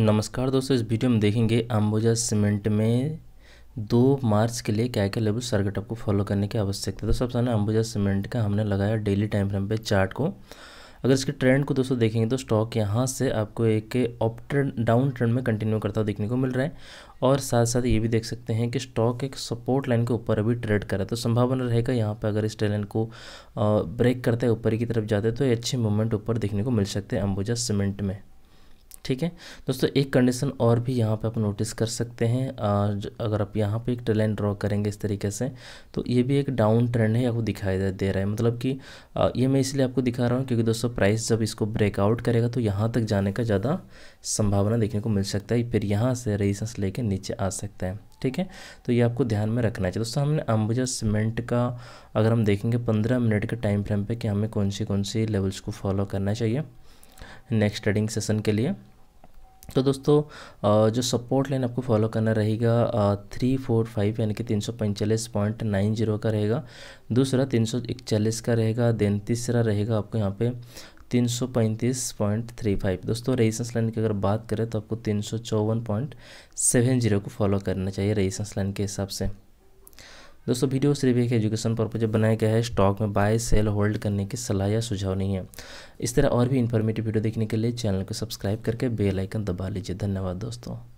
नमस्कार दोस्तों इस वीडियो में देखेंगे अंबुजा सीमेंट में दो मार्च के लिए क्या क्या लेवल सर्किट आपको फॉलो करने की आवश्यकता है तो सबसे पहले अंबुजा सीमेंट का हमने लगाया डेली टाइम फ्रेम पे चार्ट को अगर इसके ट्रेंड को दोस्तों देखेंगे तो स्टॉक यहाँ से आपको एक अप ट्रेंड डाउन ट्रेंड में कंटिन्यू करता देखने को मिल रहा है और साथ साथ ये भी देख सकते हैं कि स्टॉक एक सपोर्ट लाइन के ऊपर अभी ट्रेड कर रहा है तो संभावना रहेगा यहाँ पर अगर इस लाइन को ब्रेक करते हैं ऊपर की तरफ जाते हैं तो अच्छे मूवमेंट ऊपर देखने को मिल सकते हैं अंबुजा सीमेंट में ठीक है दोस्तों एक कंडीशन और भी यहाँ पे आप नोटिस कर सकते हैं अगर आप यहाँ पे एक ट्रेंड ड्रॉ करेंगे इस तरीके से तो ये भी एक डाउन ट्रेंड है आपको दिखाई दे रहा है मतलब कि ये मैं इसलिए आपको दिखा रहा हूँ क्योंकि दोस्तों प्राइस जब इसको ब्रेकआउट करेगा तो यहाँ तक जाने का ज़्यादा संभावना देखने को मिल सकता है फिर यहाँ से रेजिस्टेंस लेके नीचे आ सकता है ठीक है तो ये आपको ध्यान में रखना चाहिए दोस्तों हमने अंबुजा सीमेंट का अगर हम देखेंगे पंद्रह मिनट के टाइम फ्रेम पर कि हमें कौन सी कौन सी लेवल्स को फॉलो करना चाहिए नेक्स्ट ट्रेडिंग सेशन के लिए तो दोस्तों जो सपोर्ट लाइन आपको फॉलो करना रहेगा थ्री फोर फाइव यानी कि तीन सौ पैंतालीस पॉइंट नाइन जीरो का रहेगा दूसरा तीन सौ इकचालीस का रहेगा देन तीसरा रहेगा आपको यहाँ पे तीन सौ पैंतीस पॉइंट थ्री फाइव दोस्तों रेजिस्टेंस लाइन की अगर बात करें तो आपको तीन सौ चौवन पॉइंट सेवन जीरो को फॉलो करना चाहिए रेजिस्टेंस लाइन के हिसाब से दोस्तों वीडियो सिर्फ एक एजुकेशन पर्पज बनाया गया है स्टॉक में बाय सेल होल्ड करने की सलाह या सुझाव नहीं है इस तरह और भी इन्फॉर्मेटिव वीडियो देखने के लिए चैनल को सब्सक्राइब करके बेलाइकन दबा लीजिए धन्यवाद दोस्तों